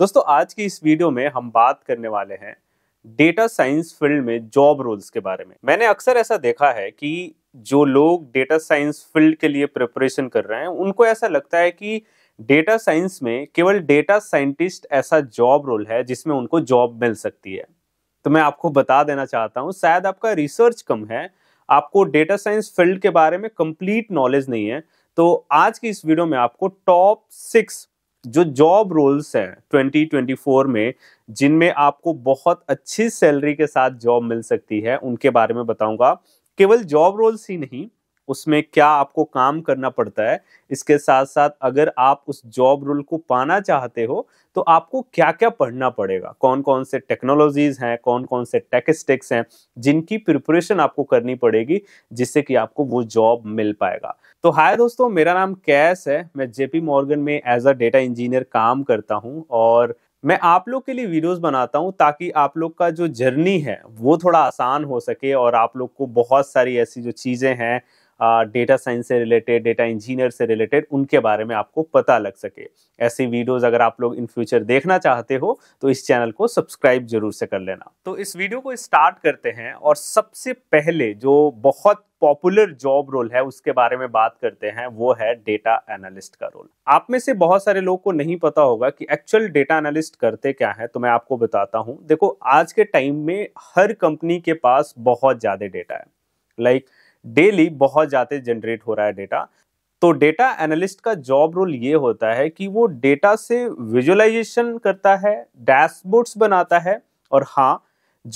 दोस्तों आज की इस वीडियो में हम बात करने वाले हैं डेटा साइंस फील्ड में जॉब रोल्स के बारे में मैंने अक्सर ऐसा देखा है कि जो लोग डेटा साइंस फील्ड के लिए प्रिपरेशन कर रहे हैं उनको ऐसा लगता है कि डेटा साइंस में केवल डेटा साइंटिस्ट ऐसा जॉब रोल है जिसमें उनको जॉब मिल सकती है तो मैं आपको बता देना चाहता हूँ शायद आपका रिसर्च कम है आपको डेटा साइंस फील्ड के बारे में कंप्लीट नॉलेज नहीं है तो आज की इस वीडियो में आपको टॉप सिक्स जो जॉब रोल्स हैं 2024 में जिनमें आपको बहुत अच्छी सैलरी के साथ जॉब मिल सकती है उनके बारे में बताऊंगा केवल जॉब रोल्स ही नहीं उसमें क्या आपको काम करना पड़ता है इसके साथ साथ अगर आप उस जॉब रोल को पाना चाहते हो तो आपको क्या क्या पढ़ना पड़ेगा कौन कौन से टेक्नोलॉजीज हैं कौन कौन से टेक हैं जिनकी प्रिपरेशन आपको करनी पड़ेगी जिससे कि आपको वो जॉब मिल पाएगा तो हाय दोस्तों मेरा नाम कैश है मैं जेपी मॉर्गन में एज अ डेटा इंजीनियर काम करता हूँ और मैं आप लोग के लिए वीडियोस बनाता हूँ ताकि आप लोग का जो जर्नी है वो थोड़ा आसान हो सके और आप लोग को बहुत सारी ऐसी जो चीज़ें हैं डेटा साइंस से रिलेटेड डेटा इंजीनियर से रिलेटेड उनके बारे में आपको पता लग सके ऐसी वीडियोज अगर आप लोग इन फ्यूचर देखना चाहते हो तो इस चैनल को सब्सक्राइब जरूर से कर लेना तो इस वीडियो को स्टार्ट करते हैं और सबसे पहले जो बहुत पॉपुलर जॉब रोल है उसके बारे में बात करते हैं वो है डेटा एनालिस्ट का रोल आप में से बहुत सारे लोग को नहीं पता होगा कि एक्चुअल डेटा एनालिस्ट करते क्या है तो मैं आपको बताता हूं देखो आज के टाइम में हर कंपनी के पास बहुत ज्यादा डेटा है लाइक like, डेली बहुत ज़्यादा जनरेट हो रहा है डेटा तो डेटा एनालिस्ट का जॉब रोल ये होता है कि वो डेटा से विजुअलाइजेशन करता है डैशबोर्ड्स बनाता है और हाँ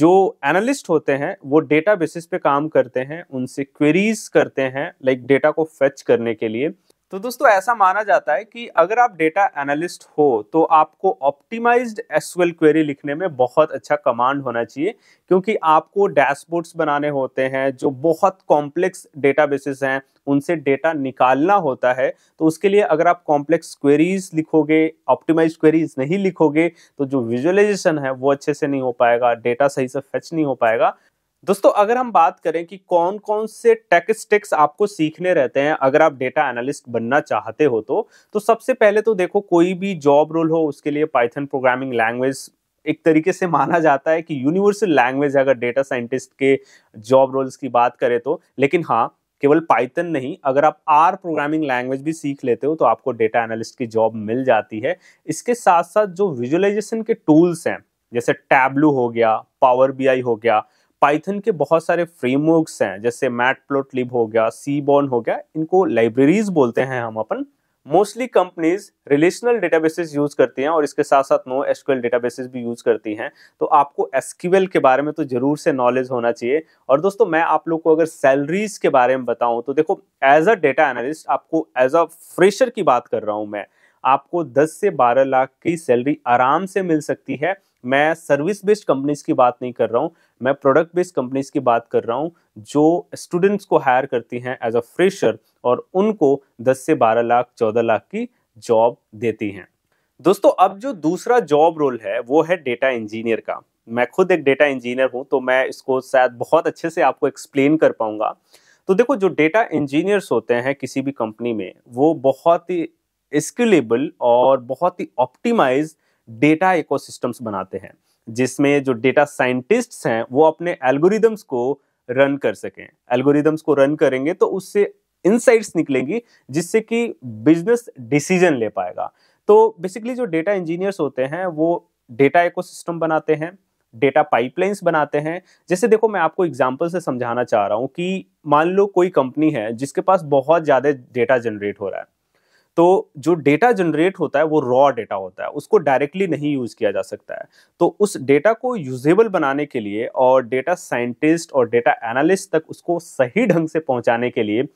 जो एनालिस्ट होते हैं वो डेटा बेसिस पे काम करते हैं उनसे क्वेरीज करते हैं लाइक डेटा को फेच करने के लिए तो दोस्तों ऐसा माना जाता है कि अगर आप डेटा एनालिस्ट हो तो आपको ऑप्टिमाइज्ड एसक्यूएल क्वेरी लिखने में बहुत अच्छा कमांड होना चाहिए क्योंकि आपको डैशबोर्ड्स बनाने होते हैं जो बहुत कॉम्प्लेक्स डेटाबेसेस हैं उनसे डेटा निकालना होता है तो उसके लिए अगर आप कॉम्प्लेक्स क्वेरीज लिखोगे ऑप्टिमाइज क्वेरीज नहीं लिखोगे तो जो विजुअलाइजेशन है वो अच्छे से नहीं हो पाएगा डेटा सही से फैच नहीं हो पाएगा दोस्तों अगर हम बात करें कि कौन कौन से टेक स्टिक्स आपको सीखने रहते हैं अगर आप डेटा एनालिस्ट बनना चाहते हो तो तो सबसे पहले तो देखो कोई भी जॉब रोल हो उसके लिए पाइथन प्रोग्रामिंग लैंग्वेज एक तरीके से माना जाता है कि यूनिवर्सल लैंग्वेज अगर डेटा साइंटिस्ट के जॉब रोल्स की बात करें तो लेकिन हाँ केवल पाइथन नहीं अगर आप आर प्रोग्रामिंग लैंग्वेज भी सीख लेते हो तो आपको डेटा एनालिस्ट की जॉब मिल जाती है इसके साथ साथ जो विजुअलाइजेशन के टूल्स हैं जैसे टैबलू हो गया पावर बी हो गया पाइथन के बहुत सारे फ्रेमवर्क्स हैं जैसे मैट प्लोट लिब हो गया सी सीबॉन हो गया इनको लाइब्रेरीज बोलते हैं हम अपन mostly companies relational databases use करती हैं और इसके साथ साथ नो एसक्यूएल डेटाबेसिस भी यूज करती हैं तो आपको एसक्यूएल के बारे में तो जरूर से नॉलेज होना चाहिए और दोस्तों मैं आप लोग को अगर सैलरीज के बारे में बताऊं तो देखो एज अ डेटा एनालिस्ट आपको एज अ फ्रेशर की बात कर रहा हूं मैं आपको 10 से 12 लाख की सैलरी आराम से मिल सकती है मैं सर्विस बेस्ड कंपनीज की बात नहीं कर रहा हूँ मैं प्रोडक्ट बेस्ड कंपनीज की बात कर रहा हूँ जो स्टूडेंट्स को हायर करती हैं एज अ फ्रेशर और उनको 10 से 12 लाख 14 लाख की जॉब देती हैं दोस्तों अब जो दूसरा जॉब रोल है वो है डेटा इंजीनियर का मैं खुद एक डेटा इंजीनियर हूँ तो मैं इसको शायद बहुत अच्छे से आपको एक्सप्लेन कर पाऊंगा तो देखो जो डेटा इंजीनियर्स होते हैं किसी भी कंपनी में वो बहुत ही स्किलेबल और बहुत ही ऑप्टिमाइज्ड डेटा इकोसिस्टम्स बनाते हैं जिसमें जो डेटा साइंटिस्ट्स हैं वो अपने एल्गोरिदम्स को रन कर सकें एल्गोरिदम्स को रन करेंगे तो उससे इनसाइट्स निकलेंगी जिससे कि बिजनेस डिसीजन ले पाएगा तो बेसिकली जो डेटा इंजीनियर्स होते हैं वो डेटा इकोसिस्टम बनाते हैं डेटा पाइपलाइंस बनाते हैं जैसे देखो मैं आपको एग्जाम्पल से समझाना चाह रहा हूँ कि मान लो कोई कंपनी है जिसके पास बहुत ज़्यादा डेटा जनरेट हो रहा है तो जो डेटा जनरेट होता है वो रॉ डेटा होता है उसको डायरेक्टली नहीं यूज़ किया जा सकता है तो उस डेटा को यूजेबल बनाने के लिए और डेटा साइंटिस्ट और डेटा एनालिस्ट तक उसको सही ढंग से पहुंचाने के लिए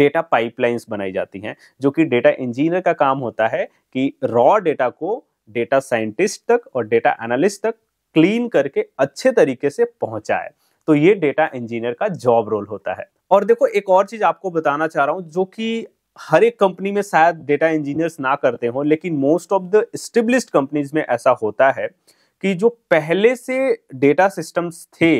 डेटा पाइपलाइंस बनाई जाती हैं जो कि डेटा इंजीनियर का काम होता है कि रॉ डेटा को डेटा साइंटिस्ट तक और डेटा एनालिस्ट तक क्लीन करके अच्छे तरीके से पहुंचाए तो ये डेटा इंजीनियर का जॉब रोल होता है और देखो एक और चीज आपको बताना चाह रहा हूँ जो कि हर एक कंपनी में शायद डेटा इंजीनियर्स ना करते हों लेकिन most of the establish companies में ऐसा होता है कि जो पहले से डेटा सिस्टम्स थे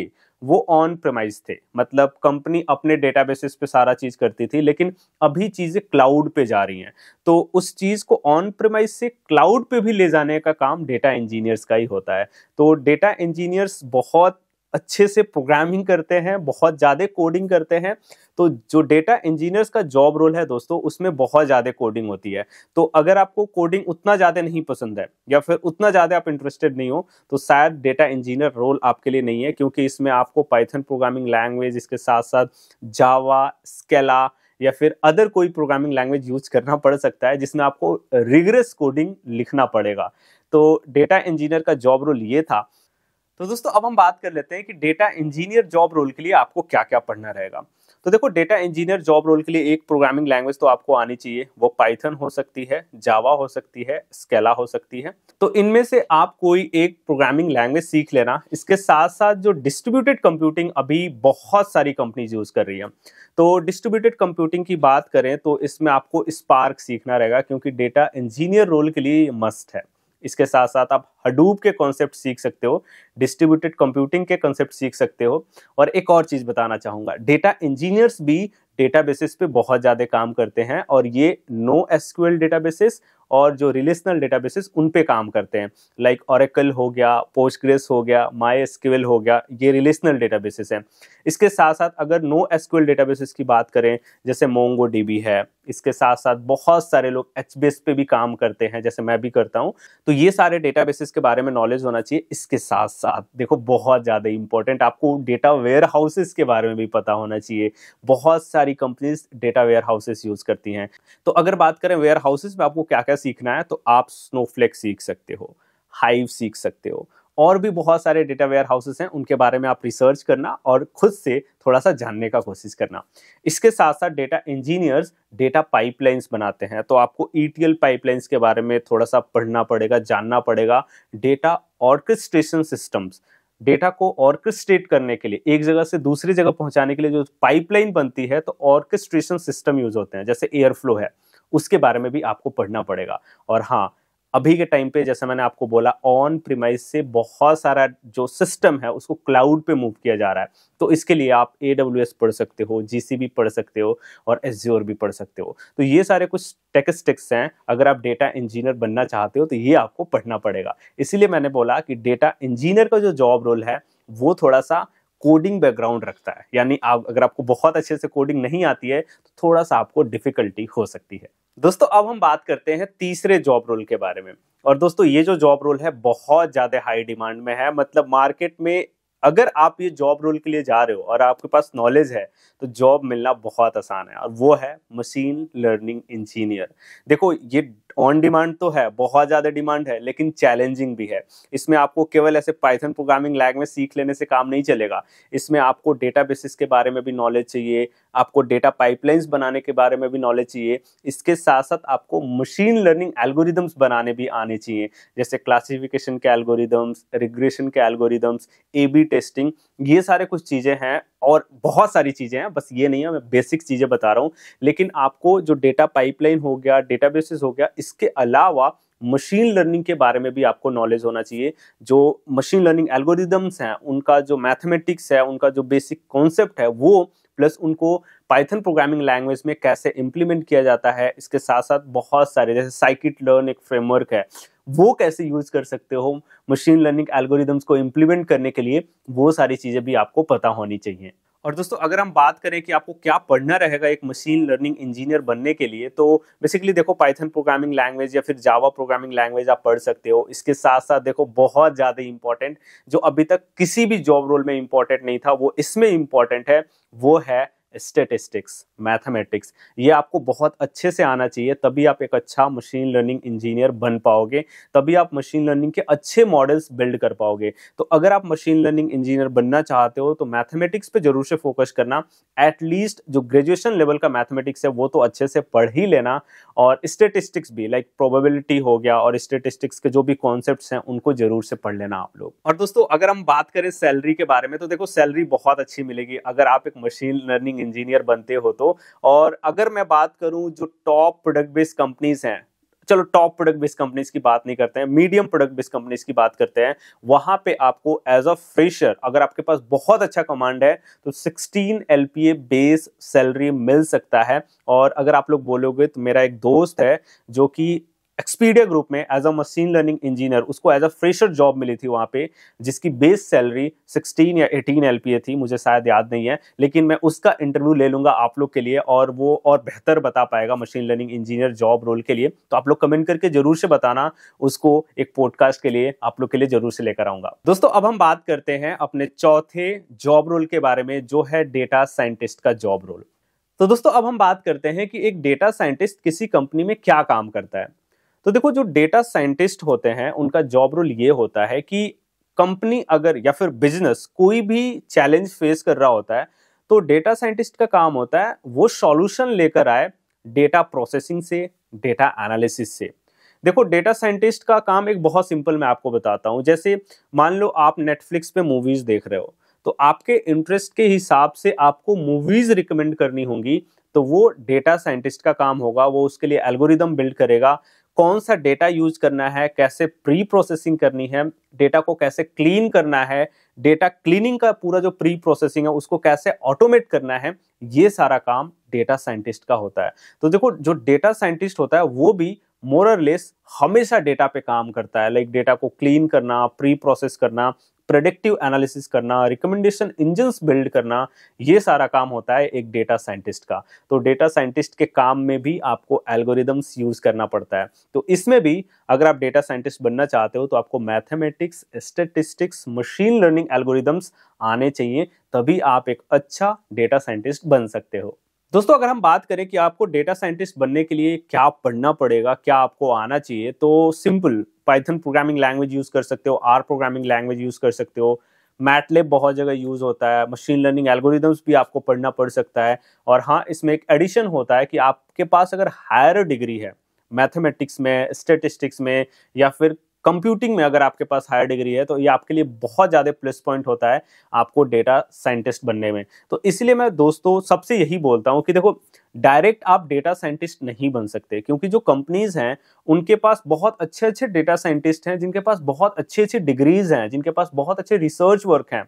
वो ऑन प्रमाइज थे मतलब कंपनी अपने डेटा बेसिस पे सारा चीज़ करती थी लेकिन अभी चीज़ें क्लाउड पे जा रही हैं तो उस चीज़ को ऑन प्रमाइज से क्लाउड पे भी ले जाने का काम डेटा इंजीनियर्स का ही होता है तो डेटा इंजीनियर्स बहुत अच्छे से प्रोग्रामिंग करते हैं बहुत ज़्यादा कोडिंग करते हैं तो जो डेटा इंजीनियर्स का जॉब रोल है दोस्तों उसमें बहुत ज़्यादा कोडिंग होती है तो अगर आपको कोडिंग उतना ज़्यादा नहीं पसंद है या फिर उतना ज़्यादा आप इंटरेस्टेड नहीं हो तो शायद डेटा इंजीनियर रोल आपके लिए नहीं है क्योंकि इसमें आपको पाइथन प्रोग्रामिंग लैंग्वेज इसके साथ साथ जावा स्केला या फिर अदर कोई प्रोग्रामिंग लैंग्वेज यूज करना पड़ सकता है जिसमें आपको रिग्रेस कोडिंग लिखना पड़ेगा तो डेटा इंजीनियर का जॉब रोल ये था तो दोस्तों अब हम बात कर लेते हैं कि डेटा इंजीनियर जॉब रोल के लिए आपको क्या क्या पढ़ना रहेगा तो देखो डेटा इंजीनियर जॉब रोल के लिए एक प्रोग्रामिंग लैंग्वेज तो आपको आनी चाहिए वो पाइथन हो सकती है जावा हो सकती है स्केला हो सकती है तो इनमें से आप कोई एक प्रोग्रामिंग लैंग्वेज सीख लेना इसके साथ साथ जो डिस्ट्रीब्यूटेड कंप्यूटिंग अभी बहुत सारी कंपनीज यूज कर रही है तो डिस्ट्रीब्यूटेड कंप्यूटिंग की बात करें तो इसमें आपको स्पार्क सीखना रहेगा क्योंकि डेटा इंजीनियर रोल के लिए मस्ट है इसके साथ साथ आप हडूप के कॉन्सेप्ट सीख सकते हो डिस्ट्रीब्यूटेड कंप्यूटिंग के कॉन्सेप्ट सीख सकते हो और एक और चीज़ बताना चाहूँगा डेटा इंजीनियर्स भी डेटा बेसिस पे बहुत ज़्यादा काम करते हैं और ये नो एसक्यूएल डेटा बेसिस और जो रिलेशनल डेटाबेसेस उन पे काम करते हैं लाइक like हो गया पोस्टग्रेस हो गया माई एसक्यूएल हो गया ये रिलेशनल बेसिस हैं इसके साथ साथ अगर नो एसक्यूएल बेसिस की बात करें जैसे मोंगो डीबी है इसके साथ साथ बहुत सारे लोग एच पे भी काम करते हैं जैसे मैं भी करता हूँ तो ये सारे बेसिस के बारे में नॉलेज होना चाहिए इसके साथ साथ देखो बहुत ज़्यादा इंपॉर्टेंट आपको डेटा वेयर हाउसेस के बारे में भी पता होना चाहिए बहुत सारी companies data warehouses use करती हैं तो अगर बात करें वेयर हाउसेस में आपको क्या क्या सीखना है तो आप स्नोफ्लेक सीख सकते हो हाइव सीख सकते हो और भी बहुत सारे डेटा वेयर हाउसेस हैं उनके बारे में आप रिसर्च करना और खुद से थोड़ा सा जानने का कोशिश करना इसके साथ साथ डेटा इंजीनियर्स डेटा पाइपलाइंस बनाते हैं तो आपको ई e पाइपलाइंस के बारे में थोड़ा सा पढ़ना पड़ेगा जानना पड़ेगा डेटा ऑर्केस्ट्रेशन सिस्टम्स डेटा को ऑर्केस्ट्रेट करने के लिए एक जगह से दूसरी जगह पहुंचाने के लिए जो पाइपलाइन बनती है तो ऑर्केस्ट्रेशन सिस्टम यूज होते हैं जैसे एयर फ्लो है उसके बारे में भी आपको पढ़ना पड़ेगा और हाँ अभी के टाइम पे जैसे मैंने आपको बोला ऑन प्रीमाइज से बहुत सारा जो सिस्टम है उसको क्लाउड पे मूव किया जा रहा है तो इसके लिए आप ए पढ़ सकते हो जी पढ़ सकते हो और एस भी पढ़ सकते हो तो ये सारे कुछ टेक्स्टिक्स हैं अगर आप डेटा इंजीनियर बनना चाहते हो तो ये आपको पढ़ना पड़ेगा इसीलिए मैंने बोला कि डेटा इंजीनियर का जो जॉब रोल है वो थोड़ा सा कोडिंग बैकग्राउंड रखता है यानी आप अगर आपको बहुत अच्छे से कोडिंग नहीं आती है तो थोड़ा सा आपको डिफिकल्टी हो सकती है दोस्तों अब हम बात करते हैं तीसरे जॉब रोल के बारे में और दोस्तों ये जो जॉब रोल है बहुत ज़्यादा हाई डिमांड में है मतलब मार्केट में अगर आप ये जॉब रोल के लिए जा रहे हो और आपके पास नॉलेज है तो जॉब मिलना बहुत आसान है और वो है मशीन लर्निंग इंजीनियर देखो ये ऑन डिमांड तो है बहुत ज़्यादा डिमांड है लेकिन चैलेंजिंग भी है इसमें आपको केवल ऐसे पाइथन प्रोग्रामिंग लैंग्वेज में सीख लेने से काम नहीं चलेगा इसमें आपको डेटा बेसिस के बारे में भी नॉलेज चाहिए आपको डेटा पाइपलाइंस बनाने के बारे में भी नॉलेज चाहिए इसके साथ साथ आपको मशीन लर्निंग एल्गोरिदम्स बनाने भी आने चाहिए जैसे क्लासिफिकेशन के एल्गोरिदम्स रिग्रेशन के एल्गोरिदम्स ए बी टेस्टिंग ये सारे कुछ चीज़ें हैं और बहुत सारी चीज़ें हैं बस ये नहीं है मैं बेसिक चीज़ें बता रहा हूँ लेकिन आपको जो डेटा पाइपलाइन हो गया डेटा हो गया इसके अलावा मशीन लर्निंग के बारे में भी आपको नॉलेज होना चाहिए जो मशीन लर्निंग एल्गोरिदम्स हैं उनका जो मैथमेटिक्स है उनका जो बेसिक कॉन्सेप्ट है वो प्लस उनको पाइथन प्रोग्रामिंग लैंग्वेज में कैसे इम्प्लीमेंट किया जाता है इसके साथ साथ बहुत सारे जैसे साइकिट लर्न एक फ्रेमवर्क है वो कैसे यूज कर सकते हो मशीन लर्निंग एल्गोरिदम्स को इम्प्लीमेंट करने के लिए वो सारी चीज़ें भी आपको पता होनी चाहिए और दोस्तों अगर हम बात करें कि आपको क्या पढ़ना रहेगा एक मशीन लर्निंग इंजीनियर बनने के लिए तो बेसिकली देखो पाइथन प्रोग्रामिंग लैंग्वेज या फिर जावा प्रोग्रामिंग लैंग्वेज आप पढ़ सकते हो इसके साथ साथ देखो बहुत ज़्यादा इंपॉर्टेंट जो अभी तक किसी भी जॉब रोल में इंपॉर्टेंट नहीं था वो इसमें इंपॉर्टेंट है वो है स्टेटिस्टिक्स मैथमेटिक्स ये आपको बहुत अच्छे से आना चाहिए तभी आप एक अच्छा मशीन लर्निंग इंजीनियर बन पाओगे तभी आप मशीन लर्निंग के अच्छे मॉडल्स बिल्ड कर पाओगे तो अगर आप मशीन लर्निंग इंजीनियर बनना चाहते हो तो मैथमेटिक्स पे जरूर से फोकस करना एटलीस्ट जो ग्रेजुएशन लेवल का मैथमेटिक्स है वो तो अच्छे से पढ़ ही लेना और स्टेटिस्टिक्स भी लाइक प्रोबेबिलिटी हो गया और स्टेटिस्टिक्स के जो भी कॉन्सेप्ट हैं उनको जरूर से पढ़ लेना आप लोग और दोस्तों अगर हम बात करें सैलरी के बारे में तो देखो सैलरी बहुत अच्छी मिलेगी अगर आप एक मशीन लर्निंग इंजीनियर बनते हो तो और अगर मैं बात करूं जो टॉप प्रोडक्ट बेस्ड कंपनीज हैं चलो टॉप प्रोडक्ट बेस्ड कंपनीज की बात नहीं करते हैं मीडियम प्रोडक्ट बेस्ड कंपनीज की बात करते हैं वहां पे आपको एज अ फ्रेशर अगर आपके पास बहुत अच्छा कमांड है तो 16 L P A base salary मिल सकता है और अगर आप लोग बोलोगे तो मेरा एक दोस्त है जो कि एक्सपीडिया ग्रुप में as a machine learning engineer उसको एज अ फ्रेशर जॉब मिली थी वहाँ पे जिसकी बेस सैलरी 16 या 18 एल थी मुझे शायद याद नहीं है लेकिन मैं उसका इंटरव्यू ले लूंगा आप लोग के लिए और वो और बेहतर बता पाएगा machine learning engineer job role के लिए तो आप लोग कमेंट करके जरूर से बताना उसको एक पॉडकास्ट के लिए आप लोग के लिए जरूर से लेकर आऊंगा दोस्तों अब हम बात करते हैं अपने चौथे जॉब रोल के बारे में जो है डेटा साइंटिस्ट का जॉब रोल तो दोस्तों अब हम बात करते हैं कि एक डेटा साइंटिस्ट किसी कंपनी में क्या काम करता है तो देखो जो डेटा साइंटिस्ट होते हैं उनका जॉब रोल ये होता है कि कंपनी अगर या फिर बिजनेस कोई भी चैलेंज फेस कर रहा होता है तो डेटा साइंटिस्ट का काम होता है वो सॉल्यूशन लेकर आए डेटा प्रोसेसिंग से डेटा एनालिसिस से देखो डेटा साइंटिस्ट का काम एक बहुत सिंपल मैं आपको बताता हूँ जैसे मान लो आप नेटफ्लिक्स पे मूवीज देख रहे हो तो आपके इंटरेस्ट के हिसाब से आपको मूवीज रिकमेंड करनी होंगी तो वो डेटा साइंटिस्ट का काम होगा वो उसके लिए एल्गोरिदम बिल्ड करेगा कौन सा डेटा यूज करना है कैसे प्री प्रोसेसिंग करनी है डेटा को कैसे क्लीन करना है डेटा क्लीनिंग का पूरा जो प्री प्रोसेसिंग है उसको कैसे ऑटोमेट करना है ये सारा काम डेटा साइंटिस्ट का होता है तो देखो जो डेटा साइंटिस्ट होता है वो भी मोरलेस हमेशा डेटा पे काम करता है लाइक like डेटा को क्लीन करना प्री प्रोसेस करना प्रोडक्टिव एनालिसिस करना रिकमेंडेशन इंजन बिल्ड करना ये सारा काम होता है एक डेटा साइंटिस्ट का तो डेटा साइंटिस्ट के काम में भी आपको एल्गोरिदम्स यूज करना पड़ता है तो इसमें भी अगर आप डेटा साइंटिस्ट बनना चाहते हो तो आपको mathematics statistics machine learning algorithms आने चाहिए तभी आप एक अच्छा डेटा साइंटिस्ट बन सकते हो दोस्तों अगर हम बात करें कि आपको डेटा साइंटिस्ट बनने के लिए क्या पढ़ना पड़ेगा क्या आपको आना चाहिए तो simple python programming language use कर सकते हो आर प्रोग्रामिंग लैंग्वेज यूज कर सकते हो मैटलेब बहुत जगह यूज होता है मशीन लर्निंग एल्गोरिदम्स भी आपको पढ़ना पड़ सकता है और हाँ इसमें एक एडिशन होता है कि आपके पास अगर हायर डिग्री है मैथमेटिक्स में स्टेटिस्टिक्स में या फिर कंप्यूटिंग में अगर आपके पास हायर डिग्री है तो ये आपके लिए बहुत ज़्यादा प्लस पॉइंट होता है आपको डेटा साइंटिस्ट बनने में तो इसलिए मैं दोस्तों सबसे यही बोलता हूँ कि देखो डायरेक्ट आप डेटा साइंटिस्ट नहीं बन सकते क्योंकि जो कंपनीज हैं उनके पास बहुत अच्छे अच्छे डेटा साइंटिस्ट हैं जिनके पास बहुत अच्छी अच्छी डिग्रीज हैं जिनके पास बहुत अच्छे रिसर्च वर्क हैं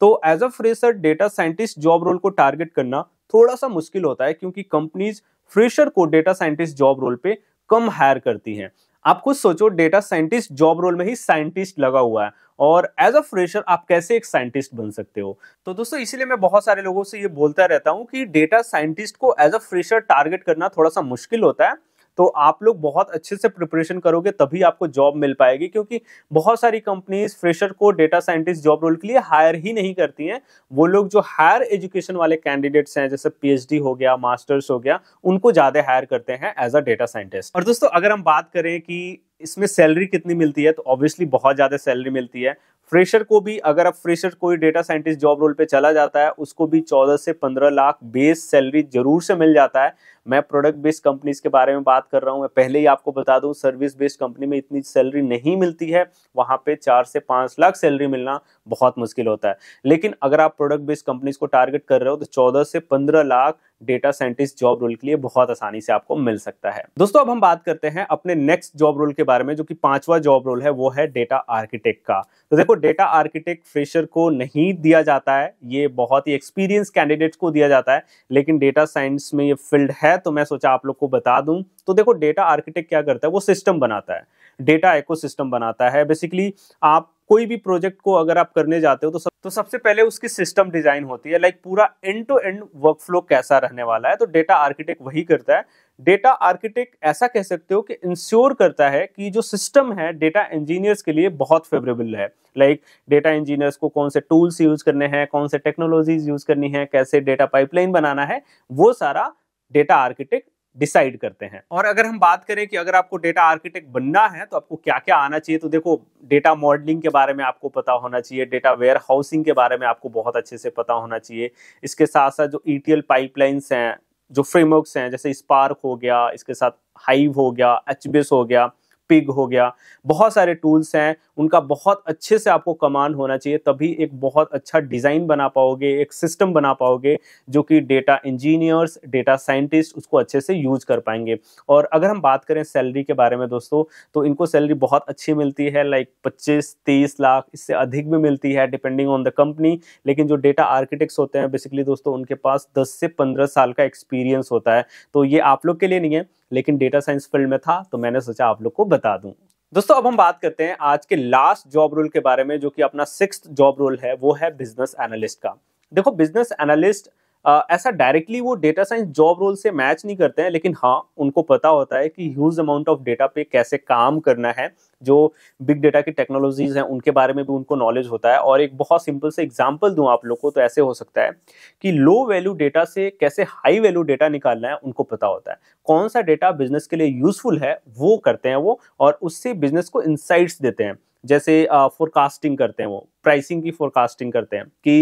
तो as a fresher data scientist job role को टारगेट करना थोड़ा सा मुश्किल होता है क्योंकि कंपनीज फ्रेशर को डेटा साइंटिस्ट जॉब रोल पे कम हायर करती हैं आप खुद सोचो डेटा साइंटिस्ट जॉब रोल में ही साइंटिस्ट लगा हुआ है और एज अ फ्रेशर आप कैसे एक साइंटिस्ट बन सकते हो तो दोस्तों इसीलिए मैं बहुत सारे लोगों से ये बोलता रहता हूँ कि डेटा साइंटिस्ट को एज अ फ्रेशर टारगेट करना थोड़ा सा मुश्किल होता है तो आप लोग बहुत अच्छे से प्रिपरेशन करोगे तभी आपको जॉब मिल पाएगी क्योंकि बहुत सारी कंपनीज फ्रेशर को डेटा साइंटिस्ट जॉब रोल के लिए हायर ही नहीं करती हैं वो लोग जो हायर एजुकेशन वाले कैंडिडेट्स हैं जैसे पीएचडी हो गया मास्टर्स हो गया उनको ज़्यादा हायर करते हैं एज अ डेटा साइंटिस्ट और दोस्तों अगर हम बात करें कि इसमें सैलरी कितनी मिलती है तो ऑब्वियसली बहुत ज़्यादा सैलरी मिलती है फ्रेशर को भी अगर अब फ्रेशर कोई डेटा साइंटिस्ट जॉब रोल पे चला जाता है उसको भी 14 से 15 लाख बेस सैलरी जरूर से मिल जाता है मैं प्रोडक्ट बेस्ड कंपनीज के बारे में बात कर रहा हूँ मैं पहले ही आपको बता दूँ सर्विस बेस्ड कंपनी में इतनी सैलरी नहीं मिलती है वहाँ पे चार से पाँच लाख सैलरी मिलना बहुत मुश्किल होता है लेकिन अगर आप प्रोडक्ट बेस्ड कंपनीज को टारगेट कर रहे हो तो चौदह से पंद्रह lakh data scientist job role के लिए बहुत आसानी से आपको मिल सकता है दोस्तों अब हम बात करते हैं अपने नेक्स्ट जॉब रोल के बारे में जो कि पांचवा जॉब रोल है वो है डेटा आर्किटेक्ट का तो देखो डेटा आर्किटेक्ट फ्रेशर को नहीं दिया जाता है ये बहुत ही एक्सपीरियंस कैंडिडेट्स को दिया जाता है लेकिन डेटा साइंस में ये फील्ड है तो मैं सोचा आप लोग को बता दूं तो देखो डेटा आर्किटेक्ट क्या करता है वो सिस्टम बनाता है डेटा इकोसिस्टम बनाता है बेसिकली आप कोई भी प्रोजेक्ट को अगर आप करने जाते हो तो सब तो सबसे पहले उसकी सिस्टम डिजाइन होती है लाइक पूरा end to end work flow कैसा रहने वाला है तो डेटा आर्किटेक्ट वही करता है डेटा आर्किटेक्ट ऐसा कह सकते हो कि इंश्योर करता है कि जो सिस्टम है डेटा इंजीनियर्स के लिए बहुत फेवरेबल है लाइक डेटा इंजीनियर्स को कौन से टूल्स यूज करने हैं कौन से टेक्नोलॉजीज यूज करनी है कैसे डेटा पाइपलाइन बनाना है वो सारा डेटा आर्किटेक्ट डिसाइड करते हैं और अगर हम बात करें कि अगर आपको डेटा आर्किटेक्ट बनना है तो आपको क्या क्या आना चाहिए तो देखो डेटा मॉडलिंग के बारे में आपको पता होना चाहिए डेटा वेयर हाउसिंग के बारे में आपको बहुत अच्छे से पता होना चाहिए इसके साथ साथ जो ई टी पाइपलाइंस हैं जो फ्रेमवर्क्स हैं जैसे स्पार्क हो गया इसके साथ हाइव हो गया एच हो गया पिग हो गया बहुत सारे टूल्स हैं उनका बहुत अच्छे से आपको कमांड होना चाहिए तभी एक बहुत अच्छा डिज़ाइन बना पाओगे एक सिस्टम बना पाओगे जो कि डेटा इंजीनियर्स डेटा साइंटिस्ट उसको अच्छे से यूज कर पाएंगे और अगर हम बात करें सैलरी के बारे में दोस्तों तो इनको सैलरी बहुत अच्छी मिलती है लाइक पच्चीस तीस लाख इससे अधिक भी मिलती है डिपेंडिंग ऑन द कंपनी लेकिन जो डेटा आर्किटेक्ट्स होते हैं बेसिकली दोस्तों उनके पास दस से पंद्रह साल का एक्सपीरियंस होता है तो ये आप लोग के लिए नहीं है लेकिन डेटा साइंस फील्ड में था तो मैंने सोचा आप लोग को बता दूं दोस्तों अब हम बात करते हैं आज के लास्ट जॉब रोल के बारे में जो कि अपना सिक्स जॉब रोल है वो है बिजनेस एनालिस्ट का देखो बिजनेस एनालिस्ट ऐसा डायरेक्टली वो डेटा साइंस जॉब रोल से मैच नहीं करते हैं लेकिन हाँ उनको पता होता है कि ह्यूज अमाउंट ऑफ डेटा पे कैसे काम करना है जो बिग डेटा की टेक्नोलॉजीज हैं उनके बारे में भी उनको नॉलेज होता है और एक बहुत सिंपल से एग्जाम्पल दूँ आप लोग को तो ऐसे हो सकता है कि लो वैल्यू डेटा से कैसे हाई वैल्यू डेटा निकालना है उनको पता होता है कौन सा डेटा बिजनेस के लिए यूजफुल है वो करते हैं वो और उससे बिजनेस को इंसाइट्स देते हैं जैसे फोरकास्टिंग करते हैं वो प्राइसिंग की फोरकास्टिंग करते हैं कि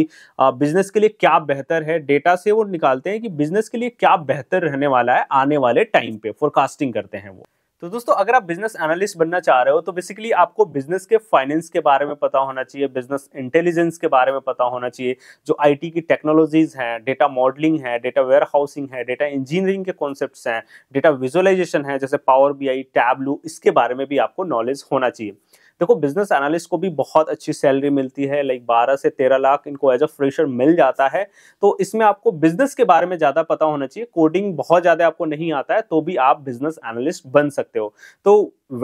बिजनेस के लिए क्या बेहतर है डेटा से वो निकालते हैं कि बिजनेस के लिए क्या बेहतर रहने वाला है आने वाले टाइम पे फोरकास्टिंग करते हैं वो तो दोस्तों अगर आप बिजनेस एनालिस्ट बनना चाह रहे हो तो बेसिकली आपको बिजनेस के फाइनेंस के बारे में पता होना चाहिए बिजनेस इंटेलिजेंस के बारे में पता होना चाहिए जो आईटी की टेक्नोलॉजीज हैं डेटा मॉडलिंग है डेटा वेयर हाउसिंग है डेटा इंजीनियरिंग के कॉन्सेप्ट हैं डेटा विजुअलाइजेशन है जैसे पावर बी आई टैबलू इसके बारे में भी आपको नॉलेज होना चाहिए देखो बिजनेस एनालिस्ट को भी बहुत अच्छी सैलरी मिलती है लाइक बारह से तेरह लाख इनको एज अ फ्रेशर मिल जाता है तो इसमें आपको बिजनेस के बारे में ज्यादा पता होना चाहिए कोडिंग बहुत ज्यादा आपको नहीं आता है तो भी आप बिजनेस एनालिस्ट बन सकते हो तो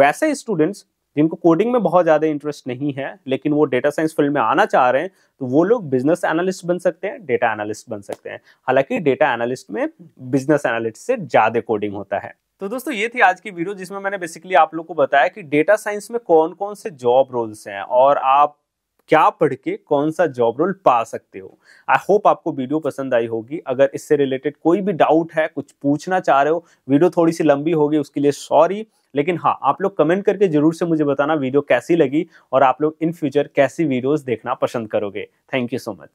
वैसे स्टूडेंट्स जिनको कोडिंग में बहुत ज़्यादा इंटरेस्ट नहीं है लेकिन वो डेटा साइंस फील्ड में आना चाह रहे हैं तो वो लोग बिजनेस एनालिस्ट बन सकते हैं डेटा एनालिस्ट बन सकते हैं हालांकि डेटा एनालिस्ट में बिजनेस एनालिस्ट से ज़्यादा कोडिंग होता है तो दोस्तों ये थी आज की वीडियो जिसमें मैंने बेसिकली आप लोग को बताया कि डेटा साइंस में कौन कौन से जॉब रोल्स हैं और आप क्या पढ़ के कौन सा जॉब रोल पा सकते हो आई होप आपको वीडियो पसंद आई होगी अगर इससे रिलेटेड कोई भी डाउट है कुछ पूछना चाह रहे हो वीडियो थोड़ी सी लंबी होगी उसके लिए सॉरी लेकिन हाँ आप लोग कमेंट करके जरूर से मुझे बताना वीडियो कैसी लगी और आप लोग इन फ्यूचर कैसी वीडियोज देखना पसंद करोगे थैंक यू सो मच